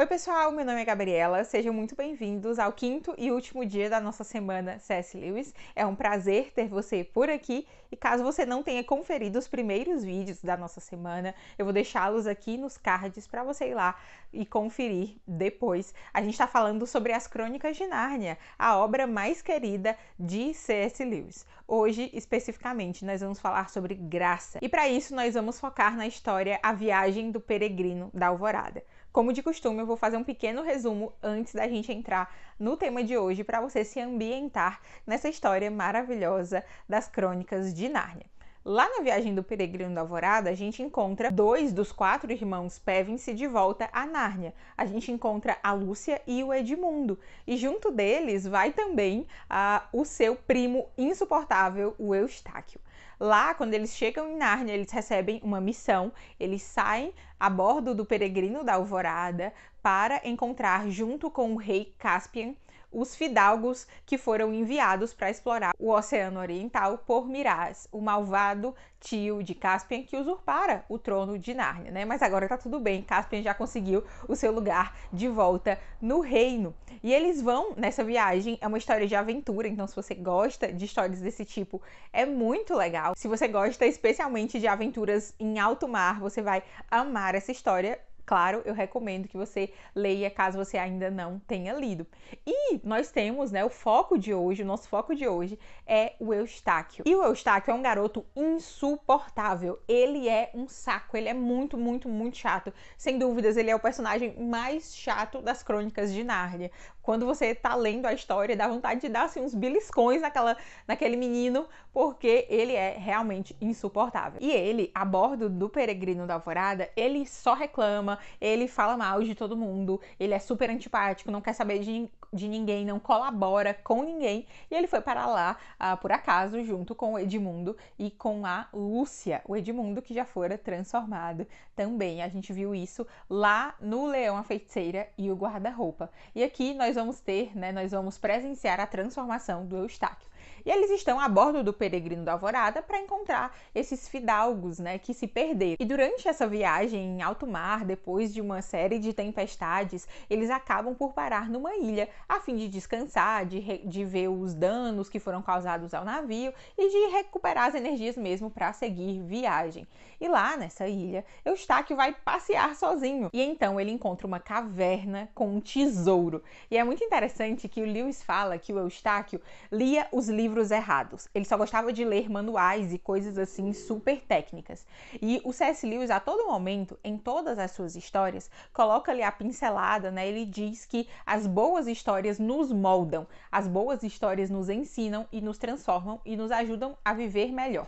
Oi, pessoal, meu nome é Gabriela. Sejam muito bem-vindos ao quinto e último dia da nossa semana C.S. Lewis. É um prazer ter você por aqui. E caso você não tenha conferido os primeiros vídeos da nossa semana, eu vou deixá-los aqui nos cards para você ir lá e conferir depois. A gente está falando sobre As Crônicas de Nárnia, a obra mais querida de C.S. Lewis. Hoje, especificamente, nós vamos falar sobre graça. E para isso, nós vamos focar na história A Viagem do Peregrino da Alvorada. Como de costume, eu vou fazer um pequeno resumo antes da gente entrar no tema de hoje para você se ambientar nessa história maravilhosa das Crônicas de Nárnia. Lá na viagem do Peregrino da Alvorada, a gente encontra dois dos quatro irmãos Pevensey de volta a Nárnia. A gente encontra a Lúcia e o Edmundo, e junto deles vai também uh, o seu primo insuportável, o Eustáquio. Lá, quando eles chegam em Nárnia, eles recebem uma missão, eles saem a bordo do Peregrino da Alvorada para encontrar, junto com o rei Caspian, os fidalgos que foram enviados para explorar o Oceano Oriental por Miraz, o malvado tio de Caspian que usurpara o trono de Nárnia, né? Mas agora tá tudo bem, Caspian já conseguiu o seu lugar de volta no reino. E eles vão nessa viagem, é uma história de aventura, então se você gosta de histórias desse tipo, é muito legal. Se você gosta especialmente de aventuras em alto mar, você vai amar essa história claro, eu recomendo que você leia caso você ainda não tenha lido. E nós temos, né, o foco de hoje, o nosso foco de hoje é o Eustáquio. E o Eustáquio é um garoto insuportável. Ele é um saco, ele é muito, muito, muito chato. Sem dúvidas, ele é o personagem mais chato das crônicas de Nárnia quando você tá lendo a história, dá vontade de dar assim, uns beliscões naquela, naquele menino, porque ele é realmente insuportável. E ele, a bordo do Peregrino da Alvorada, ele só reclama, ele fala mal de todo mundo, ele é super antipático, não quer saber de de ninguém, não colabora com ninguém. E ele foi para lá, ah, por acaso, junto com o Edmundo e com a Lúcia. O Edmundo que já fora transformado também. A gente viu isso lá no Leão, a Feiticeira e o Guarda-Roupa. E aqui nós vamos ter, né, nós vamos presenciar a transformação do Eustáquio. E eles estão a bordo do Peregrino da Alvorada para encontrar esses fidalgos, né, que se perderam. E durante essa viagem em alto mar, depois de uma série de tempestades, eles acabam por parar numa ilha a fim de descansar, de, de ver os danos que foram causados ao navio e de recuperar as energias mesmo para seguir viagem. E lá nessa ilha, Eustáquio vai passear sozinho. E então ele encontra uma caverna com um tesouro. E é muito interessante que o Lewis fala que o Eustáquio lia os livros livros errados. Ele só gostava de ler manuais e coisas assim super técnicas. E o C.S. Lewis, a todo momento, em todas as suas histórias, coloca ali a pincelada, né? Ele diz que as boas histórias nos moldam, as boas histórias nos ensinam e nos transformam e nos ajudam a viver melhor.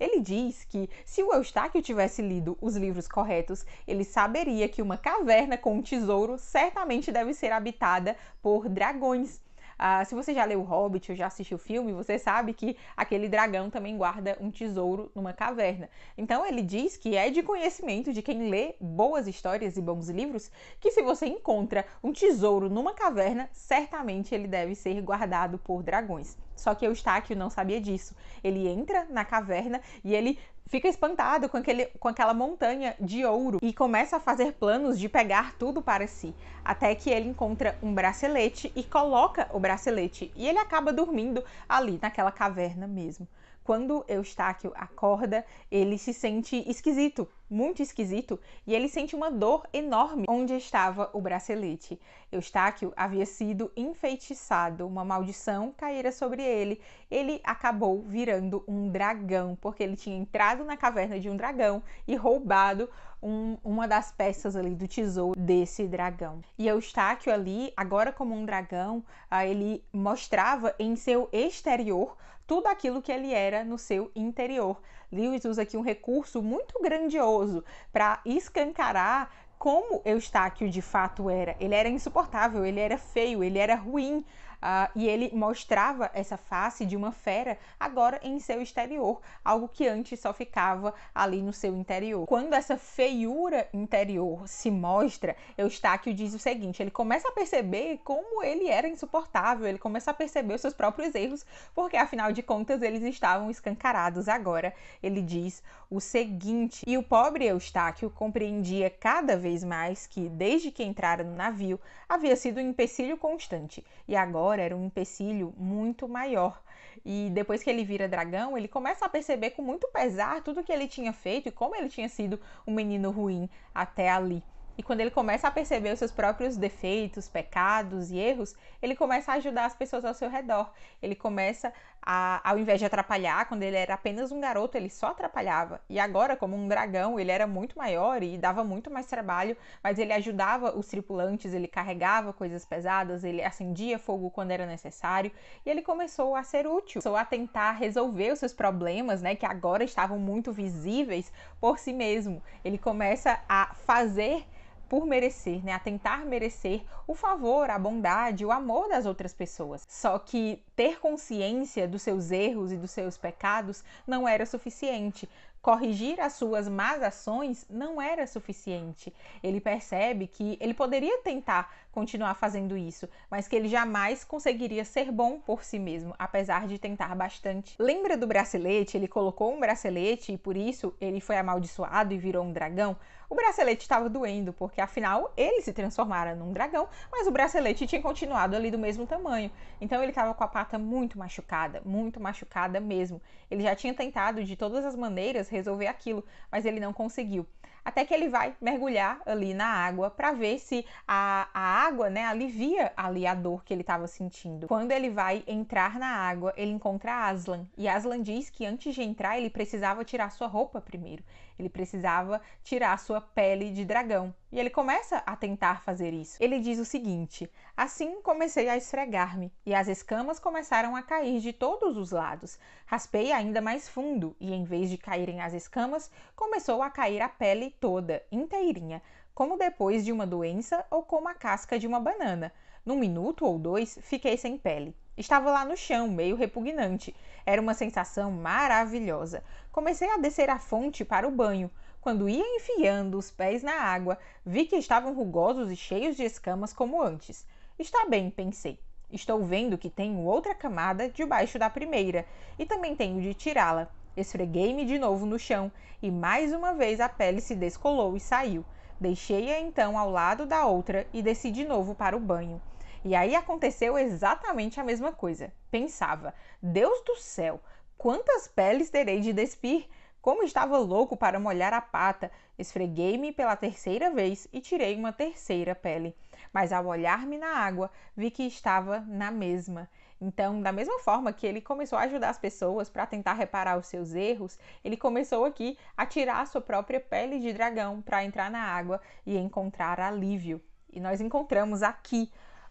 Ele diz que se o Eustáquio tivesse lido os livros corretos, ele saberia que uma caverna com um tesouro certamente deve ser habitada por dragões ah, se você já leu o Hobbit ou já assistiu o filme, você sabe que aquele dragão também guarda um tesouro numa caverna. Então ele diz que é de conhecimento de quem lê boas histórias e bons livros que se você encontra um tesouro numa caverna, certamente ele deve ser guardado por dragões. Só que Eustáquio não sabia disso. Ele entra na caverna e ele fica espantado com, aquele, com aquela montanha de ouro e começa a fazer planos de pegar tudo para si, até que ele encontra um bracelete e coloca o bracelete e ele acaba dormindo ali naquela caverna mesmo quando Eustáquio acorda, ele se sente esquisito, muito esquisito, e ele sente uma dor enorme onde estava o bracelete. Eustáquio havia sido enfeitiçado, uma maldição caíra sobre ele. Ele acabou virando um dragão, porque ele tinha entrado na caverna de um dragão e roubado um, uma das peças ali do tesouro desse dragão. E Eustáquio ali, agora como um dragão, ah, ele mostrava em seu exterior tudo aquilo que ele era no seu interior. Lewis usa aqui um recurso muito grandioso para escancarar como Eustáquio de fato era. Ele era insuportável, ele era feio, ele era ruim. Uh, e ele mostrava essa face de uma fera agora em seu exterior, algo que antes só ficava ali no seu interior. Quando essa feiura interior se mostra, Eustáquio diz o seguinte: ele começa a perceber como ele era insuportável, ele começa a perceber os seus próprios erros, porque afinal de contas eles estavam escancarados agora. Ele diz o seguinte: e o pobre Eustáquio compreendia cada vez mais que, desde que entrara no navio, havia sido um empecilho constante, e agora era um empecilho muito maior. E depois que ele vira dragão, ele começa a perceber com muito pesar tudo que ele tinha feito e como ele tinha sido um menino ruim até ali. E quando ele começa a perceber os seus próprios defeitos, pecados e erros, ele começa a ajudar as pessoas ao seu redor. Ele começa a, ao invés de atrapalhar, quando ele era apenas um garoto, ele só atrapalhava. E agora, como um dragão, ele era muito maior e dava muito mais trabalho, mas ele ajudava os tripulantes, ele carregava coisas pesadas, ele acendia fogo quando era necessário, e ele começou a ser útil, começou a tentar resolver os seus problemas, né, que agora estavam muito visíveis por si mesmo. Ele começa a fazer por merecer, né, a tentar merecer o favor, a bondade, o amor das outras pessoas. Só que ter consciência dos seus erros e dos seus pecados não era suficiente, corrigir as suas más ações não era suficiente. Ele percebe que ele poderia tentar continuar fazendo isso, mas que ele jamais conseguiria ser bom por si mesmo, apesar de tentar bastante. Lembra do bracelete? Ele colocou um bracelete e por isso ele foi amaldiçoado e virou um dragão? O bracelete estava doendo, porque afinal ele se transformara num dragão, mas o bracelete tinha continuado ali do mesmo tamanho. Então ele estava com a pata muito machucada, muito machucada mesmo. Ele já tinha tentado de todas as maneiras resolver aquilo, mas ele não conseguiu. Até que ele vai mergulhar ali na água para ver se a, a água né, alivia ali a dor que ele estava sentindo. Quando ele vai entrar na água, ele encontra Aslan. E Aslan diz que antes de entrar, ele precisava tirar sua roupa primeiro. Ele precisava tirar sua pele de dragão. E ele começa a tentar fazer isso. Ele diz o seguinte: Assim comecei a esfregar-me, e as escamas começaram a cair de todos os lados. Raspei ainda mais fundo, e em vez de caírem as escamas, começou a cair a pele toda, inteirinha, como depois de uma doença ou como a casca de uma banana. Num minuto ou dois, fiquei sem pele. Estava lá no chão, meio repugnante. Era uma sensação maravilhosa. Comecei a descer a fonte para o banho. Quando ia enfiando os pés na água, vi que estavam rugosos e cheios de escamas como antes. Está bem, pensei. Estou vendo que tenho outra camada debaixo da primeira e também tenho de tirá-la. Esfreguei-me de novo no chão e mais uma vez a pele se descolou e saiu. Deixei-a então ao lado da outra e desci de novo para o banho. E aí aconteceu exatamente a mesma coisa. Pensava: Deus do céu, quantas peles terei de despir? Como estava louco para molhar a pata, esfreguei-me pela terceira vez e tirei uma terceira pele. Mas ao olhar-me na água, vi que estava na mesma. Então, da mesma forma que ele começou a ajudar as pessoas para tentar reparar os seus erros, ele começou aqui a tirar a sua própria pele de dragão para entrar na água e encontrar alívio. E nós encontramos aqui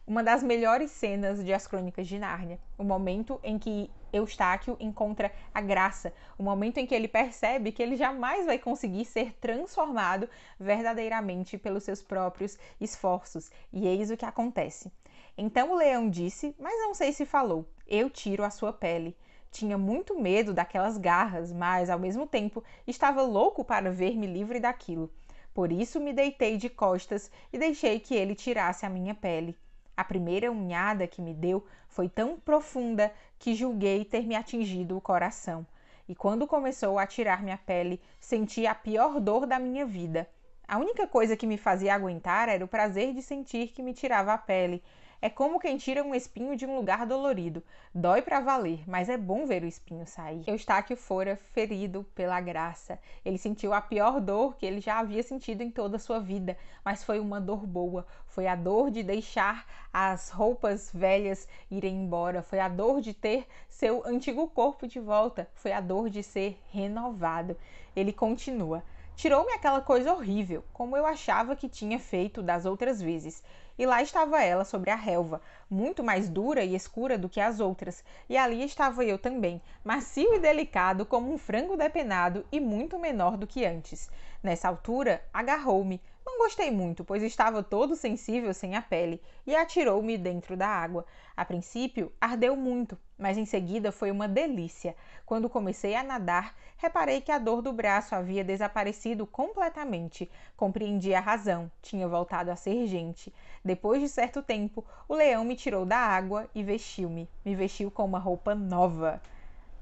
uma das melhores cenas de As Crônicas de Nárnia. O momento em que Eustáquio encontra a graça, o momento em que ele percebe que ele jamais vai conseguir ser transformado verdadeiramente pelos seus próprios esforços. E eis é o que acontece. Então o leão disse, mas não sei se falou: Eu tiro a sua pele. Tinha muito medo daquelas garras, mas ao mesmo tempo estava louco para ver-me livre daquilo. Por isso me deitei de costas e deixei que ele tirasse a minha pele. A primeira unhada que me deu foi tão profunda que julguei ter me atingido o coração. E quando começou a tirar minha pele, senti a pior dor da minha vida. A única coisa que me fazia aguentar era o prazer de sentir que me tirava a pele. É como quem tira um espinho de um lugar dolorido. Dói para valer, mas é bom ver o espinho sair. Eustáquio fora ferido pela graça. Ele sentiu a pior dor que ele já havia sentido em toda a sua vida, mas foi uma dor boa. Foi a dor de deixar as roupas velhas irem embora. Foi a dor de ter seu antigo corpo de volta. Foi a dor de ser renovado. Ele continua. Tirou-me aquela coisa horrível, como eu achava que tinha feito das outras vezes. E lá estava ela sobre a relva, muito mais dura e escura do que as outras, e ali estava eu também, macio e delicado como um frango depenado e muito menor do que antes. Nessa altura, agarrou-me, não gostei muito, pois estava todo sensível sem a pele e atirou-me dentro da água. A princípio, ardeu muito, mas em seguida foi uma delícia. Quando comecei a nadar, reparei que a dor do braço havia desaparecido completamente. Compreendi a razão, tinha voltado a ser gente. Depois de certo tempo, o leão me tirou da água e vestiu-me. Me vestiu com uma roupa nova.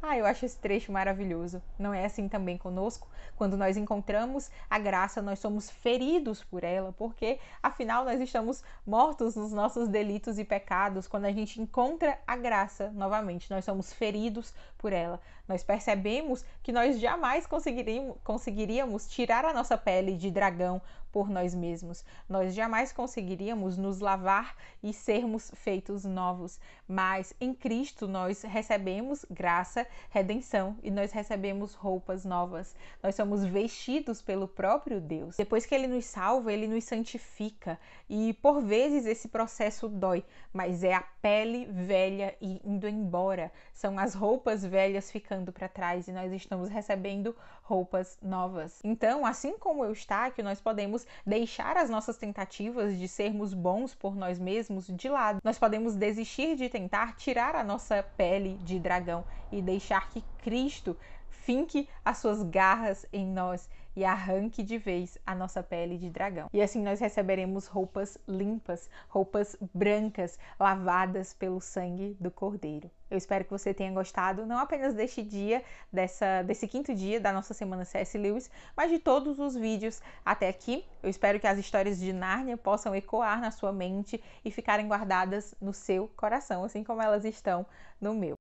Ah, eu acho esse trecho maravilhoso. Não é assim também conosco? Quando nós encontramos a graça, nós somos feridos por ela, porque afinal nós estamos mortos nos nossos delitos e pecados. Quando a gente encontra a graça novamente, nós somos feridos por ela nós percebemos que nós jamais conseguiríamos tirar a nossa pele de dragão por nós mesmos. Nós jamais conseguiríamos nos lavar e sermos feitos novos, mas em Cristo nós recebemos graça, redenção e nós recebemos roupas novas. Nós somos vestidos pelo próprio Deus. Depois que ele nos salva, ele nos santifica e por vezes esse processo dói, mas é a pele velha indo embora, são as roupas velhas ficando ficando para trás e nós estamos recebendo roupas novas. Então, assim como está, que nós podemos deixar as nossas tentativas de sermos bons por nós mesmos de lado. Nós podemos desistir de tentar tirar a nossa pele de dragão e deixar que Cristo finque as suas garras em nós e arranque de vez a nossa pele de dragão. E assim nós receberemos roupas limpas, roupas brancas, lavadas pelo sangue do Cordeiro. Eu espero que você tenha gostado não apenas deste dia, dessa, desse quinto dia da nossa semana C.S. Lewis, mas de todos os vídeos até aqui. Eu espero que as histórias de Nárnia possam ecoar na sua mente e ficarem guardadas no seu coração, assim como elas estão no meu.